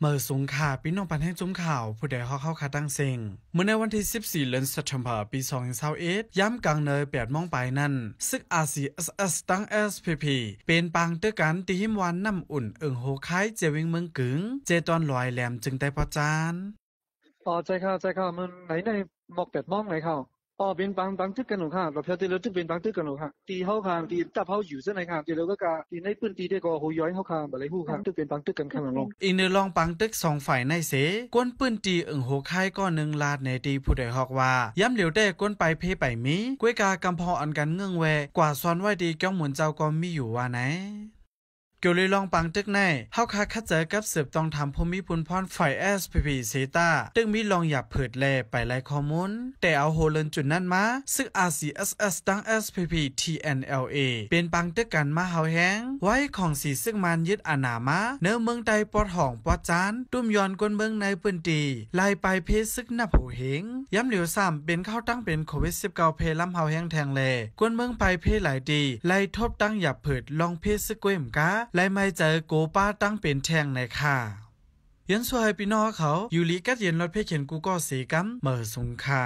เมื่อสงขาปีน้องปันแห่งจุ้มข่าว ผู้ใดเขาเข้าคาตั้งเซงเมื่อในวันที่14เดือนสัปดาห์ปี2021ย้ำกลางเนยแปดมองไปนั่นซึกสเอสตั้งเอสพีพีเป็นปางเตอกันตีหิมวันน้ำอุ่นเอิงโหคายเจวิงเมืองกึงเจตอนลอยแหลมจึงได้พอจานอ๋อใจข้าใจข้ามันไหนในหมอกแปดมองไหนเข้าอ๋อเป็นบางบางทึกกันหรอกค่ะเราพอเจาทุกเป็นบางทึกกันหรอค่ะตีเข้าค่ะตีตับเขาอยู่เส้นไหนค่ะเีเราก็การตีในพื้นตีได้ก็หูย้อยเข้าค่ะแบบไรหูค่ะทุกเป็นบางทึกกันค่ะลองอีนเดอร์ลองบางทึกสองฝ่ายในเสก้นพื้นตีเอ่งหูไข่ก้อนหนึ่งลาดในตีผู้ใดหอกว่าย้ำเหลียวได้ก้นไปเพ่ไปมีกล้วยกากำพออันกันเงื่องแว กว่าซ้อนไว้ดีก้อหมุนเจ้าก็มีอยู่ว่าไหนเกียวลลองปังตึกในเฮาคาคัดเจอกับเสืบต้องทำาภูมิพุนพรฝ่ายีพีเซตาตึกมีลองหยับเผิดแล ไปไลข้อมูล แต่เอาโฮเลนจุดนั้นมา ซึกสเอสตั้งเอสพีพีทีเอเป็นปังตึกกันมาเฮาแห้ง ไว้ของสีซึ่งมันยึดอานามาเนื้อเมืองใดปอดห่องปอดจานตุ้มย้อนกวนเมืองในพื้นตีลไล่ไปเพซึกนับหูเหง ย้ำเหลียวซ้ำเป็นเข้าตั้งเป็นโควิดิบเพล่ำเฮาแห้งแทงแลกวนเมืองไปเพหลายดีไล่ทบตั้งหยับเผิดลองเพซึกกวยมกาและไม่เจโกป้าตั้งเป็นแทงในค่ะยันสวยพี่น้องเขาอยู่ลีกัดเย็นรถเพชเขียนกูก็สีกัมเมอสงค่ะ